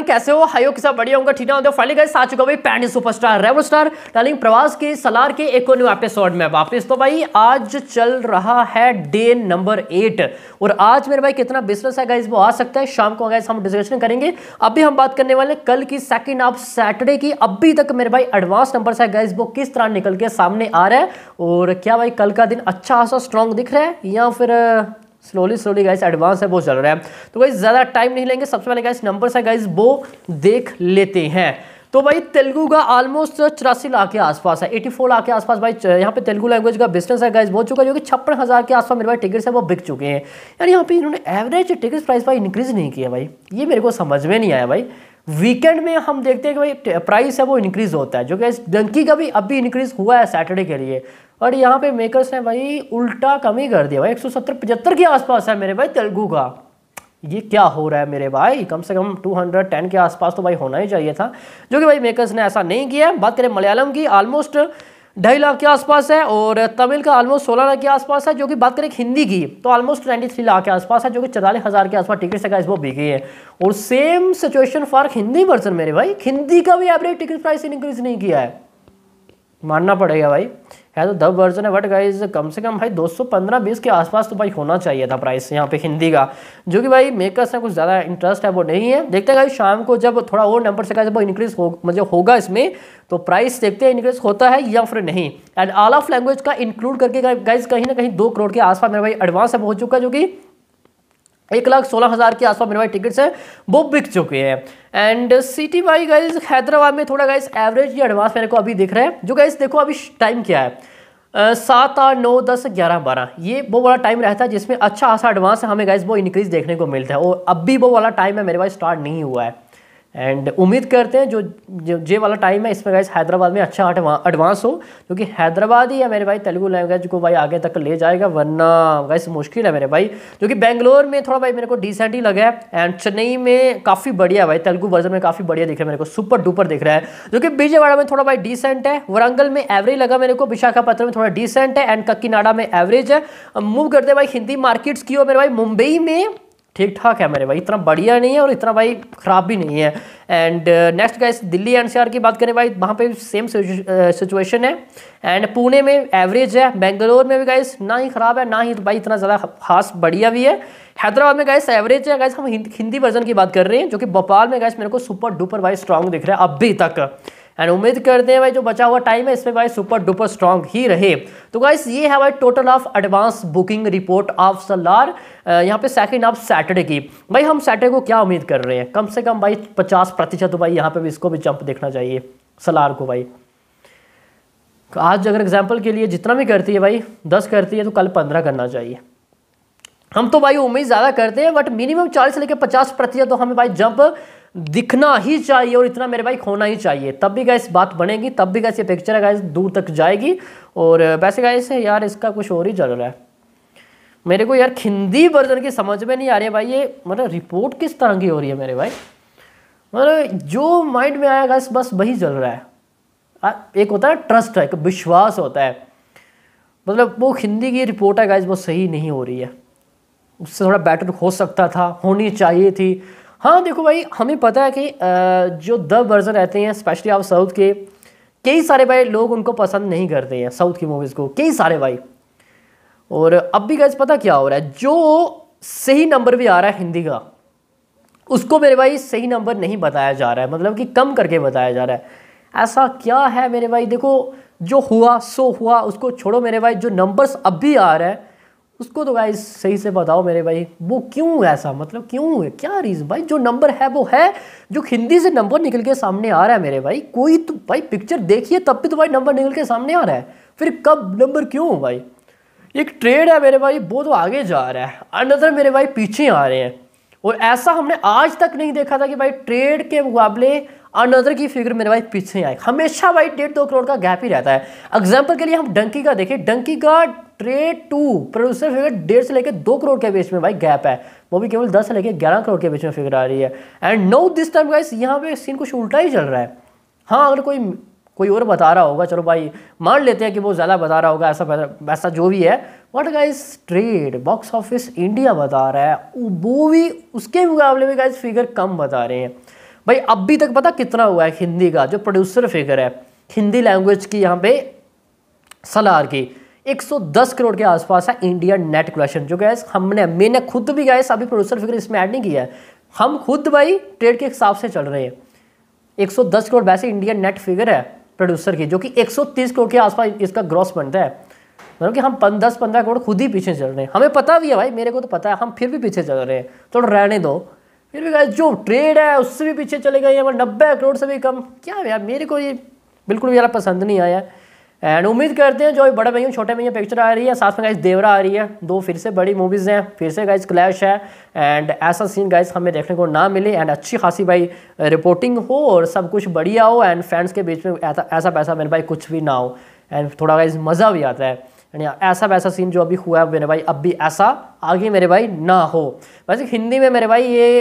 कैसे हो के साथ बढ़िया होगा ठीक है होते फाइनली गाइस आ चुका भाई पैंडी सुपरस्टार रेवल स्टार डार्लिंग प्रवास के सलार के एक और न्यू एपिसोड में वापस तो भाई आज चल रहा है डे नंबर एट और आज मेरे भाई कितना बिजनेस है गाइस वो आ सकता है शाम को गाइस हम डिस्कशन करेंगे अभी हम बात करने वाले कल की सेकेंड हाफ सैटरडे की अभी तक मेरे भाई एडवांस नंबर है गाइस वो किस तरह निकल के सामने आ रहा है और क्या भाई कल का दिन अच्छा खासा स्ट्रांग दिख रहा है या फिर स्लोली स्लोली गाइस एडवांस है वो चल रहा है तो गाइस ज़्यादा टाइम नहीं लेंगे सबसे पहले गाइस नंबर्स है गाइस वो देख लेते हैं तो भाई तेलुगु का ऑलमोस्ट चौरासी लाख के आसपास है 84 लाख के आसपास भाई यहाँ पे तेलुगु लैंग्वेज का बिजनेस है गाइज बहुत चुका है जो कि छप्पन हज़ार के आसपास मेरे भाई टिकट्स है वो बिक चुके हैं यार यहाँ पे इन्होंने एवरेज टिकट प्राइस भाई इंक्रीज़ नहीं किया भाई ये मेरे को समझ में नहीं आया भाई वीकेंड में हम देखते हैं कि भाई प्राइस है वो इंक्रीज़ होता है जो कि डंकी का भी अब भी इंक्रीज़ हुआ है सैटरडे के लिए और यहाँ पे मेकर्स ने भाई उल्टा कमी कर दिया भाई एक सौ के आसपास है मेरे भाई तेलुगू का ये क्या हो रहा है मेरे भाई कम से कम 210 के आसपास तो भाई होना ही चाहिए था जो कि भाई मेकर्स ने ऐसा नहीं किया बात करें मलयालम की ऑलमोस्ट ढाई लाख के आसपास है और तमिल का ऑलमोस्ट सोलह लाख के आसपास है जो कि बात करें हिंदी की तो ऑलमोस्ट ट्वेंटी थ्री लाख के आसपास है जो कि चौतालीस हज़ार के आसपास टिकट का वो बिकी है और same situation for Hindi version मेरे भाई हिंदी का भी एवरेज टिकट प्राइस इंक्रीज नहीं किया है मानना पड़ेगा भाई तो है तो दब वर्जन है बट गाइज कम से कम भाई 215-20 के आसपास तो भाई होना चाहिए था प्राइस यहाँ पे हिंदी का जो कि भाई मेकर्स में कुछ ज़्यादा इंटरेस्ट है वो नहीं है देखते हैं भाई शाम को जब थोड़ा और नंबर से जब इंक्रीज हो मतलब होगा इसमें तो प्राइस देखते हैं इंक्रीज होता है या फिर नहीं एंड आल ऑफ लैंग्वेज का इंक्लूड करके गाइज कहीं ना कहीं दो करोड़ के आसपास मेरा भाई एडवांस है पहुँच चुका जो कि एक लाख सोलह हज़ार के आसपास मेरे पास टिकट्स हैं वो बिक चुके हैं and city wise guys Hyderabad में थोड़ा गाइज एवरेज या एडवांस मेरे को अभी दिख रहा है जो गाइज देखो अभी टाइम क्या है सात आठ नौ दस ग्यारह बारह ये वो वाला टाइम रहता है जिसमें अच्छा खासा एडवांस हमें गाइज वो इंक्रीज देखने को मिलता है और अब भी वो वाला टाइम है मेरे पास स्टार्ट नहीं हुआ है एंड उम्मीद करते हैं जो जे वाला टाइम है इसमें गाइस हैदराबाद में अच्छा एडवांस हो क्योंकि हैदराबाद ही है मेरे भाई तेलुगु लैंग्वेज को भाई आगे तक ले जाएगा वरना गाइस मुश्किल है मेरे भाई क्योंकि बेंगलोर में थोड़ा भाई मेरे को डिसेंट ही लगा है एंड चेन्नई में काफ़ी बढ़िया भाई तेलुगु वर्जन में काफ़ी बढ़िया दिख रहा है मेरे को सुपर डुपर दिख रहा है जो कि विजयवाड़ा में थोड़ा भाई डिसेंट है वरंगल में एवरेज लगा मेरे को विशाखापत्र में थोड़ा डिसेंट है एंड कक्कीनाडा में एवरेज है मूव करते भाई हिंदी मार्केट्स की हो मेरे भाई मुंबई में ठीक ठाक है मेरे भाई इतना बढ़िया नहीं है और इतना भाई ख़राब भी नहीं है and next guys Delhi NCR की बात करें भाई वहाँ पे सेम सिचुएशन uh, है एंड पुणे में एवरेज है बेंगलोर में भी गाइस ना ही ख़राब है ना ही भाई इतना ज़्यादा खास बढ़िया भी है हैदराबाद में गाइस एवरेज है गाइस हम हिंदी वर्जन की बात कर रहे हैं जो कि भोपाल में गाइस मेरे को सुपर डुपर भाई स्ट्रांग दिख रहा है अभी तक एंड उम्मीद करते हैं भाई जो बचा हुआ टाइम है इसमें भाई सुपर डुपर स्ट्रांग ही रहे तो गाइस ये है भाई total of advance booking report of Salaar यहाँ पे सेकंड ऑफ सैटरडे की भाई हम सैटरडे को क्या उम्मीद कर रहे हैं कम से कम भाई पचास प्रतिशत भाई यहाँ पे भी इसको भी जंप देखना चाहिए सलार को भाई आज अगर एग्जाम्पल के लिए जितना भी करती है भाई दस करती है तो कल पंद्रह करना चाहिए हम तो भाई उम्मीद ज़्यादा करते हैं बट मिनिमम चालीस से लेकर पचास प्रतिशत तो हमें भाई जंप दिखना ही चाहिए और इतना मेरे भाई खोना ही चाहिए तब भी गैस बात बनेगी तब भी गैस ये पिक्चर है गैस दूर तक जाएगी और वैसे गैस यार इसका कुछ और ही चल रहा है मेरे को यार हिंदी वर्जन की समझ में नहीं आ रही है भाई ये मतलब रिपोर्ट किस तरह की हो रही है मेरे भाई मतलब जो माइंड में आया गैस बस वही चल रहा है एक होता है ट्रस्ट है एक विश्वास होता है मतलब वो हिंदी की रिपोर्ट है गैस वो सही नहीं हो रही है उससे थोड़ा बेटर हो सकता था होनी चाहिए थी हाँ देखो भाई हमें पता है कि जो दब वर्जन रहते हैं स्पेशली आप साउथ के कई सारे भाई लोग उनको पसंद नहीं करते हैं साउथ की मूवीज़ को कई सारे भाई और अब भी गैस पता क्या हो रहा है जो सही नंबर भी आ रहा है हिंदी का उसको मेरे भाई सही नंबर नहीं बताया जा रहा है मतलब कि कम करके बताया जा रहा है ऐसा क्या है मेरे भाई देखो जो हुआ सो हुआ उसको छोड़ो मेरे भाई जो नंबर्स अब भी आ रहा है उसको तो गाइस सही से बताओ मेरे भाई वो क्यों ऐसा मतलब क्यों है क्या रीज़न भाई जो नंबर है वो है जो हिंदी से नंबर निकल के सामने आ रहा है मेरे भाई कोई तो भाई पिक्चर देखिए तब भी तो भाई नंबर निकल के सामने आ रहा है फिर कब नंबर क्यों भाई एक ट्रेड है मेरे भाई वो तो आगे जा रहा है अनदर मेरे भाई पीछे आ रहे हैं और ऐसा हमने आज तक नहीं देखा था कि भाई ट्रेड के मुकाबले अनदर की फिगर मेरे भाई पीछे आए हमेशा भाई डेढ़ दो करोड़ का गैप ही रहता है एग्जाम्पल के लिए हम डंकी का देखें डंकी का प्रे टू प्रोड्यूसर फिगर डेढ़ से लेकर दो करोड़ के बीच में भाई गैप है वो भी केवल दस से लेकर ग्यारह करोड़ के बीच में फिगर आ रही है and no this time guys यहाँ पे सीन कुछ उल्टा ही चल रहा है हाँ अगर कोई कोई और बता रहा होगा चलो भाई मान लेते हैं कि वो ज़्यादा बता रहा होगा ऐसा वैसा जो भी है but guys trade box office India बता रहा है वो भी उसके मुकाबले में गाइज फिगर कम बता रहे हैं भाई अभी तक पता कितना हुआ है हिंदी का जो प्रोड्यूसर फिगर है हिंदी लैंग्वेज की यहाँ पे सलार की 110 करोड़ के आसपास है इंडिया नेट क्वेश्चन जो गैस हमने मैंने खुद भी गैस अभी प्रोड्यूसर फिगर इसमें ऐड नहीं किया है हम खुद भाई ट्रेड के हिसाब से चल रहे हैं 110 करोड़ वैसे इंडिया नेट फिगर है प्रोड्यूसर की जो कि 130 करोड़ के आसपास इसका ग्रॉस बनता है मतलब कि हम दस पंद्रह करोड़ खुद ही पीछे चल रहे हैं हमें पता भी है भाई मेरे को तो पता है हम फिर भी पीछे चल रहे हैं थोड़ा तो रहने दो फिर भी गए जो ट्रेड है उससे भी पीछे चले गए हैं नब्बे करोड़ से भी कम क्या यार मेरे को ये बिल्कुल भी ज़्यादा पसंद नहीं आया एंड उम्मीद करते हैं जो बड़े भैया छोटे भैया पिक्चर आ रही है साथ में गाइज देवरा आ रही है दो फिर से बड़ी मूवीज़ हैं फिर से गाइज क्लैश है एंड ऐसा सीन गाइज हमें देखने को ना मिले एंड अच्छी खासी भाई रिपोर्टिंग हो और सब कुछ बढ़िया हो एंड फैंस के बीच में ऐसा पैसा मेरे भाई कुछ भी ना हो एंड थोड़ा गाइज़ मज़ा भी आता है एंड ऐसा वैसा सीन जो अभी हुआ है मेरे भाई अब भी ऐसा आगे मेरे भाई ना हो वैसे हिंदी में मेरे भाई ये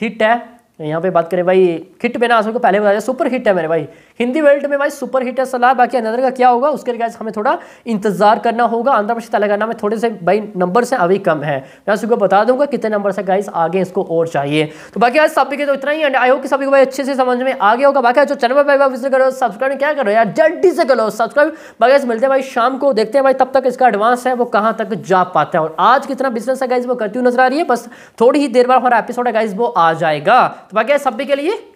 हिट है यहाँ पे बात करें भाई हिट बिना आंसू को पहले बता दें सुपर हिट है मेरे भाई हिंदी वर्ल्ड में भाई सुपर हिट है सलाह बाकी अनदर का क्या होगा उसके लिए हमें थोड़ा इंतजार करना होगा आंध्र प्रदेश तेलंगाना में थोड़े से भाई नंबर से अभी कम है मैं आपको बता दूंगा कितने नंबर से गाइस आगे इसको और चाहिए तो बाकी आज सभी के तो इतना ही एंड आई होप कि सभी को भाई अच्छे से समझ में आ गया होगा बाकी जो चैनल पर विजिट करो सब्सक्राइब क्या करो यार जल्दी से करो सब्सक्राइब बाकी मिलते हैं भाई शाम को देखते हैं भाई तब तक इसका एडवांस है वो कहाँ तक जा पाता है और आज कितना बिजनेस है गाइज वो करती हुई नजर आ रही है बस थोड़ी ही देर बाद हमारा एपिसोड है गाइज वो आ जाएगा तो बाकी सभी के लिए